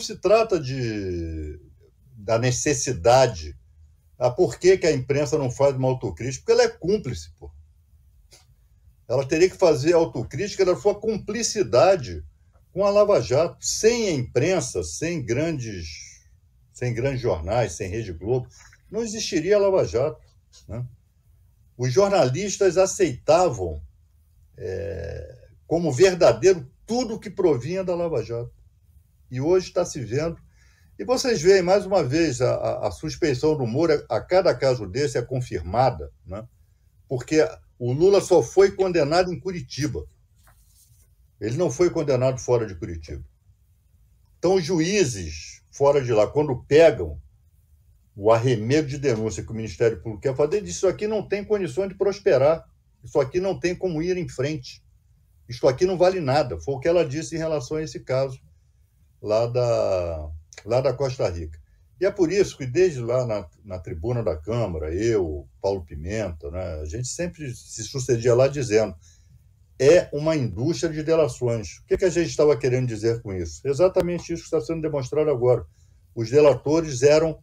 se trata de, da necessidade. a ah, por que, que a imprensa não faz uma autocrítica? Porque ela é cúmplice, pô. Ela teria que fazer autocrítica da sua cumplicidade com a Lava Jato. Sem a imprensa, sem grandes, sem grandes jornais, sem Rede Globo, não existiria a Lava Jato. Né? Os jornalistas aceitavam é, como verdadeiro tudo que provinha da Lava Jato e hoje está se vendo. E vocês veem, mais uma vez, a, a suspeição do Moura, a cada caso desse, é confirmada, né? porque o Lula só foi condenado em Curitiba. Ele não foi condenado fora de Curitiba. Então, os juízes fora de lá, quando pegam o arremedo de denúncia que o Ministério Público quer fazer, Isso aqui não tem condições de prosperar, isso aqui não tem como ir em frente, isso aqui não vale nada. Foi o que ela disse em relação a esse caso lá da, lá da Costa Rica. E é por isso que, desde lá na, na tribuna da Câmara, eu, Paulo Pimenta, né, a gente sempre se sucedia lá dizendo é uma indústria de delações. O que, que a gente estava querendo dizer com isso? Exatamente isso que está sendo demonstrado agora. Os delatores eram,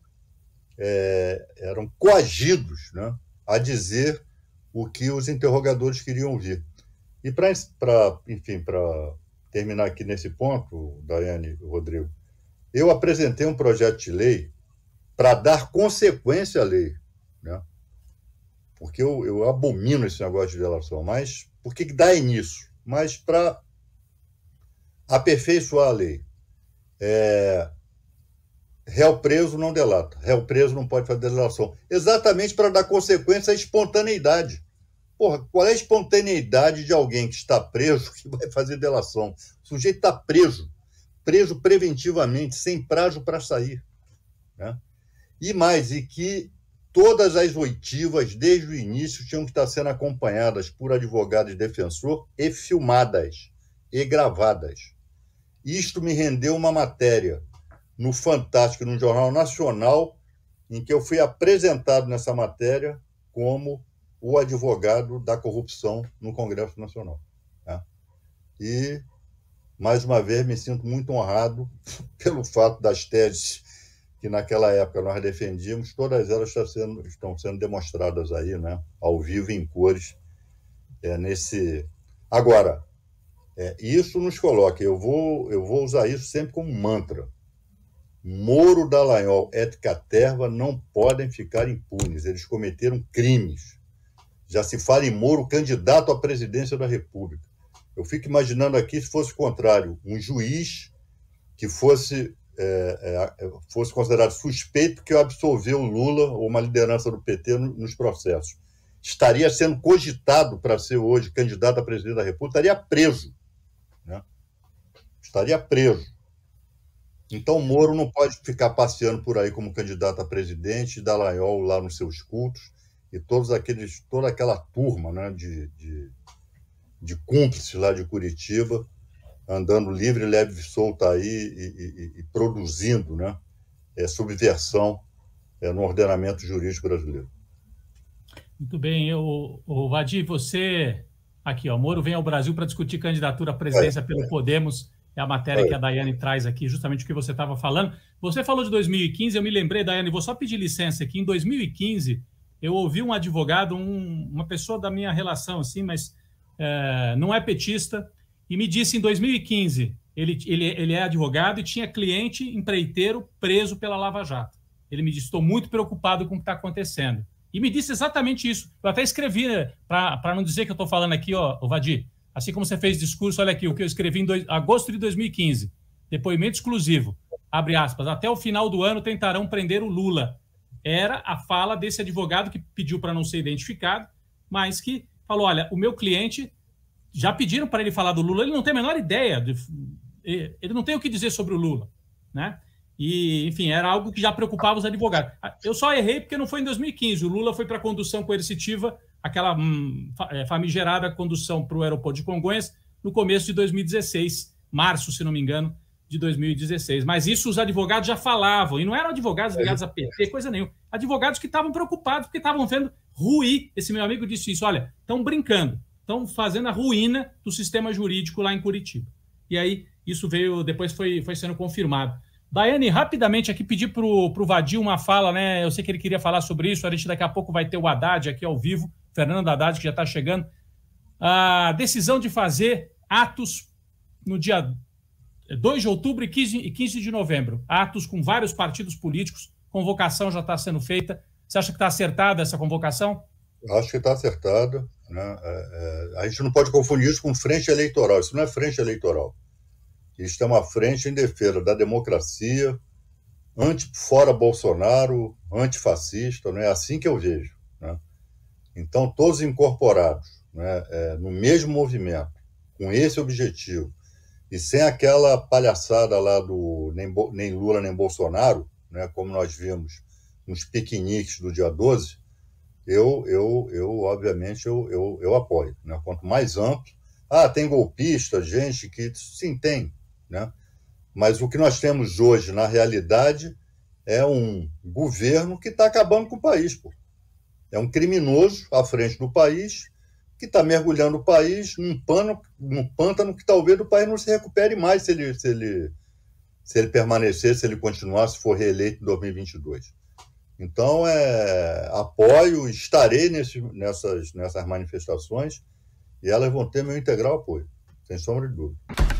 é, eram coagidos né, a dizer o que os interrogadores queriam ouvir. E para, enfim, para terminar aqui nesse ponto, Daiane Rodrigo. Eu apresentei um projeto de lei para dar consequência à lei, né? porque eu, eu abomino esse negócio de delação, mas por que dá início? Mas para aperfeiçoar a lei. É, réu preso não delata, réu preso não pode fazer delação, exatamente para dar consequência à espontaneidade. Porra, qual é a espontaneidade de alguém que está preso que vai fazer delação? O sujeito está preso, preso preventivamente, sem prazo para sair. Né? E mais, e que todas as oitivas, desde o início, tinham que estar tá sendo acompanhadas por advogado e defensor e filmadas e gravadas. Isto me rendeu uma matéria no Fantástico, no Jornal Nacional, em que eu fui apresentado nessa matéria como o advogado da corrupção no Congresso Nacional. Né? E, mais uma vez, me sinto muito honrado pelo fato das teses que naquela época nós defendíamos, todas elas estão tá sendo, estão sendo demonstradas aí, né? ao vivo, em cores, é, nesse... Agora, é, isso nos coloca, eu vou, eu vou usar isso sempre como mantra, Moro, Dallagnol et Caterva não podem ficar impunes. Eles cometeram crimes. Já se fala em Moro candidato à presidência da República. Eu fico imaginando aqui se fosse o contrário, um juiz que fosse, é, é, fosse considerado suspeito que absolveu Lula ou uma liderança do PT nos processos. Estaria sendo cogitado para ser hoje candidato a presidente da República, estaria preso. Né? Estaria preso. Então, Moro não pode ficar passeando por aí como candidato a presidente, Dallagnol lá nos seus cultos, e todos aqueles, toda aquela turma né, de, de, de cúmplices lá de Curitiba andando livre, leve e solta aí e, e, e produzindo né, é, subversão é, no ordenamento jurídico brasileiro. Muito bem. Eu, o Vadir, você. Aqui, ó, Moro vem ao Brasil para discutir candidatura à presidência é, pelo é. Podemos. É a matéria que a é. Daiane traz aqui, justamente o que você estava falando. Você falou de 2015, eu me lembrei, Daiane, vou só pedir licença aqui. Em 2015, eu ouvi um advogado, um, uma pessoa da minha relação, assim, mas é, não é petista, e me disse em 2015, ele, ele, ele é advogado e tinha cliente empreiteiro preso pela Lava Jato. Ele me disse, estou muito preocupado com o que está acontecendo. E me disse exatamente isso. Eu até escrevi, né, para não dizer que eu estou falando aqui, ó, o Vadir, assim como você fez discurso, olha aqui, o que eu escrevi em dois, agosto de 2015, depoimento exclusivo, abre aspas, até o final do ano tentarão prender o Lula era a fala desse advogado que pediu para não ser identificado, mas que falou: olha, o meu cliente, já pediram para ele falar do Lula, ele não tem a menor ideia, de, ele não tem o que dizer sobre o Lula, né? E, enfim, era algo que já preocupava os advogados. Ah, eu só errei porque não foi em 2015. O Lula foi para a condução coercitiva, aquela hum, é, famigerada condução para o aeroporto de Congonhas, no começo de 2016, março, se não me engano, de 2016. Mas isso os advogados já falavam, e não eram advogados é ligados a PT, coisa nenhuma. Advogados que estavam preocupados, porque estavam vendo ruir. Esse meu amigo disse isso: olha, estão brincando, estão fazendo a ruína do sistema jurídico lá em Curitiba. E aí, isso veio, depois foi, foi sendo confirmado. Daiane, rapidamente aqui pedir para o Vadir uma fala, né? Eu sei que ele queria falar sobre isso, a gente daqui a pouco vai ter o Haddad aqui ao vivo, Fernando Haddad, que já está chegando. A decisão de fazer atos no dia 2 de outubro e 15, de novembro. Atos com vários partidos políticos, convocação já está sendo feita. Você acha que está acertada essa convocação? Acho que está acertada. Né? É, é, a gente não pode confundir isso com frente eleitoral. Isso não é frente eleitoral. Isso é uma frente em defesa da democracia, anti, fora Bolsonaro, antifascista. não né? É assim que eu vejo. Né? Então, todos incorporados né? É, no mesmo movimento, com esse objetivo, e sem aquela palhaçada lá do nem, nem Lula nem Bolsonaro, né, como nós vimos nos piqueniques do dia 12, eu, eu, eu obviamente, eu, eu, eu apoio. Né? Quanto mais amplo. Ah, tem golpista, gente que. Sim, tem. Né? Mas o que nós temos hoje, na realidade, é um governo que está acabando com o país. Pô. É um criminoso à frente do país que está mergulhando o país num, pano, num pântano que talvez o país não se recupere mais se ele, se ele, se ele permanecer, se ele continuar, se for reeleito em 2022. Então, é, apoio, estarei nesse, nessas, nessas manifestações e elas vão ter meu integral apoio, sem sombra de dúvida.